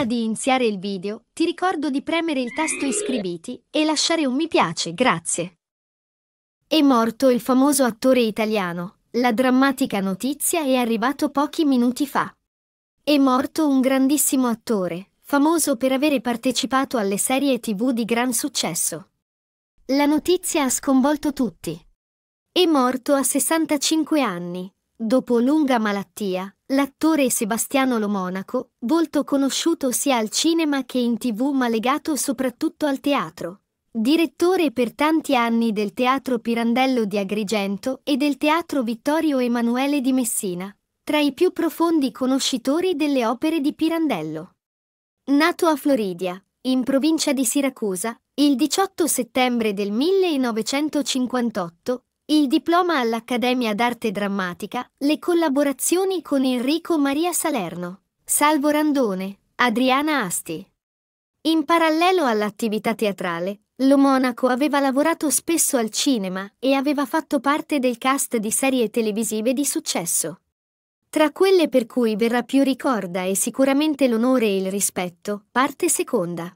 Prima di iniziare il video, ti ricordo di premere il tasto iscriviti e lasciare un mi piace, grazie. È morto il famoso attore italiano. La drammatica notizia è arrivato pochi minuti fa. È morto un grandissimo attore, famoso per avere partecipato alle serie tv di gran successo. La notizia ha sconvolto tutti. È morto a 65 anni, Dopo lunga malattia, l'attore Sebastiano Lomonaco, volto conosciuto sia al cinema che in tv ma legato soprattutto al teatro. Direttore per tanti anni del Teatro Pirandello di Agrigento e del Teatro Vittorio Emanuele di Messina, tra i più profondi conoscitori delle opere di Pirandello. Nato a Floridia, in provincia di Siracusa, il 18 settembre del 1958, il diploma all'Accademia d'Arte Drammatica, le collaborazioni con Enrico Maria Salerno, Salvo Randone, Adriana Asti. In parallelo all'attività teatrale, lo monaco aveva lavorato spesso al cinema e aveva fatto parte del cast di serie televisive di successo. Tra quelle per cui verrà più ricorda è sicuramente l'onore e il rispetto, parte seconda.